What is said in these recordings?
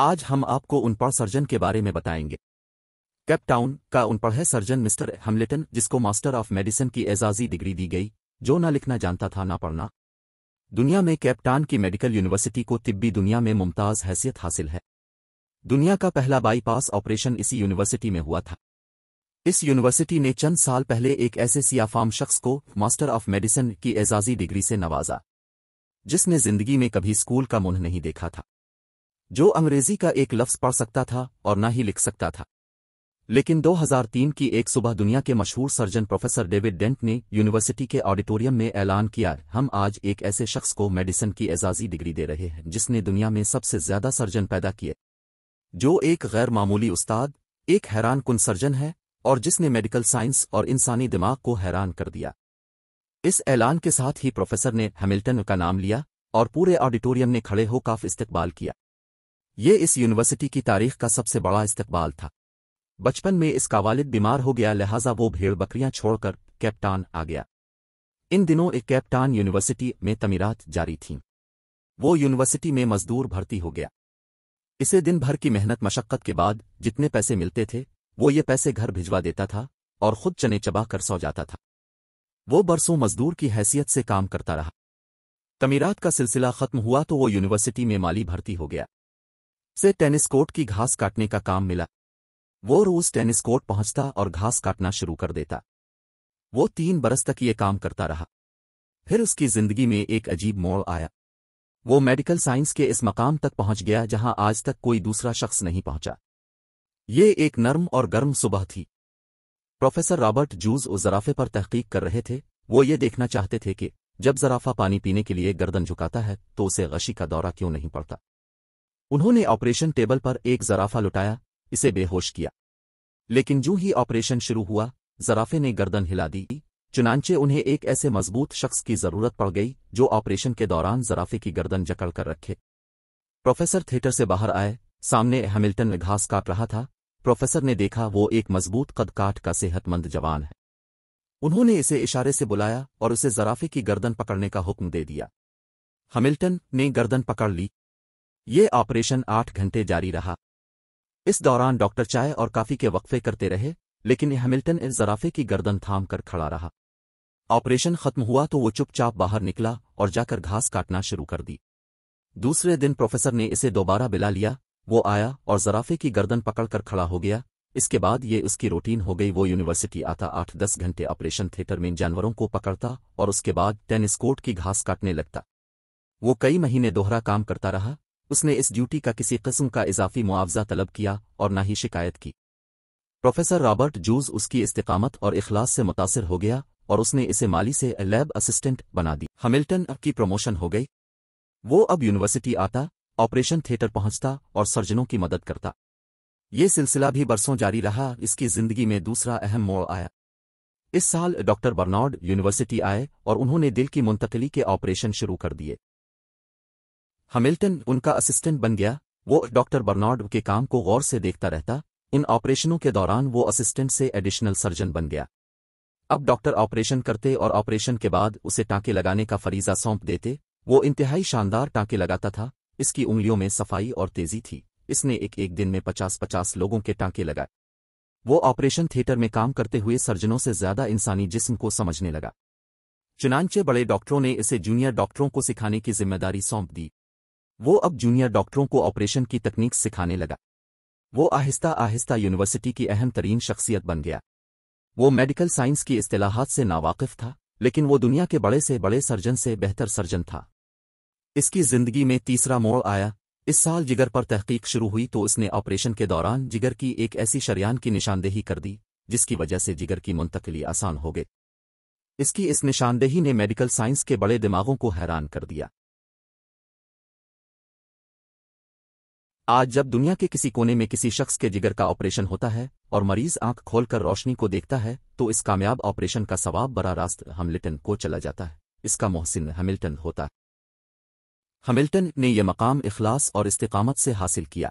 आज हम आपको उनपढ़ सर्जन के बारे में बताएंगे कैपटाउन का उनपढ़ सर्जन मिस्टर हेमलेटन जिसको मास्टर ऑफ मेडिसिन की एजाजी डिग्री दी गई जो ना लिखना जानता था ना पढ़ना दुनिया में कैपटाउन की मेडिकल यूनिवर्सिटी को तिब्बी दुनिया में मुमताज हैसियत हासिल है दुनिया का पहला बाईपास ऑपरेशन इसी यूनिवर्सिटी में हुआ था इस यूनिवर्सिटी ने चंद साल पहले एक ऐसे सियाफाम शख्स को मास्टर ऑफ मेडिसिन की एजाजी डिग्री से नवाजा जिसने जिंदगी में कभी स्कूल का मुंह नहीं देखा था जो अंग्रेजी का एक लफ्ज़ पढ़ सकता था और न ही लिख सकता था लेकिन 2003 की एक सुबह दुनिया के मशहूर सर्जन प्रोफेसर डेविड डेंट ने यूनिवर्सिटी के ऑडिटोरियम में ऐलान किया हम आज एक ऐसे शख्स को मेडिसिन की एजाजी डिग्री दे रहे हैं जिसने दुनिया में सबसे ज्यादा सर्जन पैदा किए जो एक गैर मामूली उस्ताद एक हैरान कुन सर्जन है और जिसने मेडिकल साइंस और इंसानी दिमाग को हैरान कर दिया इस ऐलान के साथ ही प्रोफेसर ने हैमिल्टन का नाम लिया और पूरे ऑडिटोरियम ने खड़े होकर इस्तकबाल किया ये इस यूनिवर्सिटी की तारीख का सबसे बड़ा इस्तकबाल था बचपन में इसका वालिद बीमार हो गया लिहाजा वो भेड़ बकरियां छोड़कर कैप्टान आ गया इन दिनों एक कैप्टान यूनिवर्सिटी में तमीरात जारी थीं वो यूनिवर्सिटी में मजदूर भर्ती हो गया इसे दिन भर की मेहनत मशक्कत के बाद जितने पैसे मिलते थे वो ये पैसे घर भिजवा देता था और खुद चने चबा कर सौ जाता था वो बरसों मजदूर की हैसियत से काम करता रहा तमीरात का सिलसिला खत्म हुआ तो वो यूनिवर्सिटी में माली भर्ती हो गया से टेनिस कोर्ट की घास काटने का काम मिला वो रोज टेनिस कोर्ट पहुंचता और घास काटना शुरू कर देता वो तीन बरस तक ये काम करता रहा फिर उसकी जिंदगी में एक अजीब मोड़ आया वो मेडिकल साइंस के इस मकाम तक पहुंच गया जहां आज तक कोई दूसरा शख्स नहीं पहुंचा ये एक नर्म और गर्म सुबह थी प्रोफेसर रॉबर्ट जूज उस जराफे पर तहकीक कर रहे थे वो ये देखना चाहते थे कि जब जराफा पानी पीने के लिए गर्दन झुकाता है तो उसे गशी का दौरा क्यों नहीं पड़ता उन्होंने ऑपरेशन टेबल पर एक जराफा लुटाया इसे बेहोश किया लेकिन जो ही ऑपरेशन शुरू हुआ जराफे ने गर्दन हिला दी चुनाचे उन्हें एक ऐसे मजबूत शख्स की जरूरत पड़ गई जो ऑपरेशन के दौरान जराफे की गर्दन जकड़ कर रखे प्रोफेसर थिएटर से बाहर आए सामने हैमिल्टन घास काट रहा था प्रोफेसर ने देखा वो एक मजबूत कदकाठ का सेहतमंद जवान है उन्होंने इसे इशारे से बुलाया और उसे जराफे की गर्दन पकड़ने का हुक्म दे दिया हैमिल्टन ने गर्दन पकड़ ली ये ऑपरेशन आठ घंटे जारी रहा इस दौरान डॉक्टर चाय और काफी के वक्फे करते रहे लेकिन हैमिल्टन इस जराफे की गर्दन थाम कर खड़ा रहा ऑपरेशन खत्म हुआ तो वो चुपचाप बाहर निकला और जाकर घास काटना शुरू कर दी दूसरे दिन प्रोफेसर ने इसे दोबारा बिला लिया वो आया और जराफे की गर्दन पकड़कर खड़ा हो गया इसके बाद ये उसकी रूटीन हो गई वो यूनिवर्सिटी आता आठ दस घंटे ऑपरेशन थिएटर में जानवरों को पकड़ता और उसके बाद टेनिस कोर्ट की घास काटने लगता वो कई महीने दोहरा काम करता रहा उसने इस ड्यूटी का किसी किस्म का इजाफी मुआवजा तलब किया और न ही शिकायत की प्रोफेसर रॉबर्ट जूज उसकी इस्तकामत और इखलास से मुतासर हो गया और उसने इसे माली से लैब असिस्टेंट बना दी हमिल्टन की प्रमोशन हो गई वो अब यूनिवर्सिटी आता ऑपरेशन थिएटर पहुंचता और सर्जनों की मदद करता ये सिलसिला भी बरसों जारी रहा इसकी जिंदगी में दूसरा अहम मोड़ आया इस साल डॉक्टर बर्नार्ड यूनिवर्सिटी आए और उन्होंने दिल की मुंतकली के ऑपरेशन शुरू कर दिए हमिल्टन उनका असिस्टेंट बन गया वो डॉक्टर बर्नार्ड के काम को गौर से देखता रहता इन ऑपरेशनों के दौरान वो असिस्टेंट से एडिशनल सर्जन बन गया अब डॉक्टर ऑपरेशन करते और ऑपरेशन के बाद उसे टांके लगाने का फरीजा सौंप देते वो इंतहाई शानदार टांके लगाता था इसकी उंगलियों में सफाई और तेजी थी इसने एक एक दिन में पचास पचास लोगों के टांके लगाए वो ऑपरेशन थिएटर में काम करते हुए सर्जनों से ज्यादा इंसानी जिस्म को समझने लगा चुनानचे बड़े डॉक्टरों ने इसे जूनियर डॉक्टरों को सिखाने की जिम्मेदारी सौंप दी वो अब जूनियर डॉक्टरों को ऑपरेशन की तकनीक सिखाने लगा वो आहिस्ता आहिस्ता यूनिवर्सिटी की अहम तरीन शख्सियत बन गया वो मेडिकल साइंस की असलाहत से नावाकिफ था लेकिन वो दुनिया के बड़े से बड़े सर्जन से बेहतर सर्जन था इसकी जिंदगी में तीसरा मोड़ आया इस साल जिगर पर तहकीक शुरू हुई तो उसने ऑपरेशन के दौरान जिगर की एक ऐसी शरियान की निशानदेही कर दी जिसकी वजह से जिगर की मुंतकली आसान हो गई इसकी इस निशानदेही ने मेडिकल साइंस के बड़े दिमागों को हैरान कर दिया आज जब दुनिया के किसी कोने में किसी शख्स के जिगर का ऑपरेशन होता है और मरीज आंख खोलकर रोशनी को देखता है तो इस कामयाब ऑपरेशन का सवाब बरा रास्त हेमिल्टन को चला जाता है इसका मोहसिन हेमिल्टन होता है हमिल्टन ने यह मकाम इखलास और इस्तकामत से हासिल किया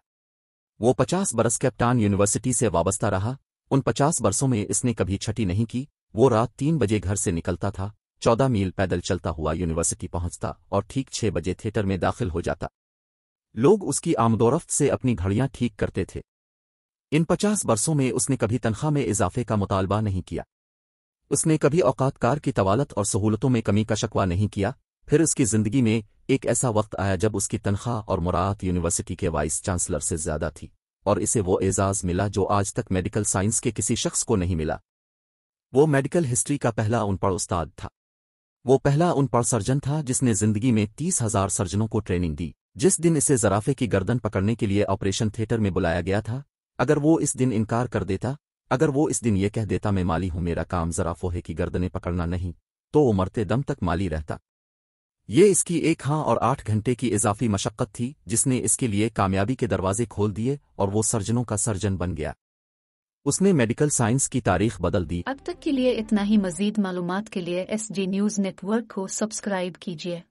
वो पचास बरस कैप्टान यूनिवर्सिटी से वाबस्ता रहा उन पचास बरसों में इसने कभी छठी नहीं की वो रात तीन बजे घर से निकलता था चौदह मील पैदल चलता हुआ यूनिवर्सिटी पहुंचता और ठीक छह बजे थिएटर में दाखिल हो जाता लोग उसकी आमदोरफ्त से अपनी घड़ियां ठीक करते थे इन पचास बरसों में उसने कभी तनख्वाह में इजाफे का मुतालबा नहीं किया उसने कभी औकातकार की तवालत और सहूलतों में कमी का शकवा नहीं किया फिर उसकी जिंदगी में एक ऐसा वक्त आया जब उसकी तनख्वाह और मुरात यूनिवर्सिटी के वाइस चांसलर से ज्यादा थी और इसे वो एजाज मिला जो आज तक मेडिकल साइंस के किसी शख्स को नहीं मिला वो मेडिकल हिस्ट्री का पहला उनपड़ उस्ताद था वो पहला उनपड़ सर्जन था जिसने जिंदगी में तीस हजार सर्जनों को ट्रेनिंग दी जिस दिन इसे जराफे की गर्दन पकड़ने के लिए ऑपरेशन थिएटर में बुलाया गया था अगर वो इस दिन इनकार कर देता अगर वो इस दिन ये कह देता मैं माली हूं मेरा काम जराफो है कि गर्दने पकड़ना नहीं तो वो मरते दम तक माली रहता ये इसकी एक हाँ और आठ घंटे की इजाफी मशक्क़त थी जिसने इसके लिए कामयाबी के दरवाजे खोल दिए और वो सर्जनों का सर्जन बन गया उसने मेडिकल साइंस की तारीख बदल दी अब तक के लिए इतना ही मजीद मालूम के लिए एस न्यूज़ नेटवर्क को सब्सक्राइब कीजिए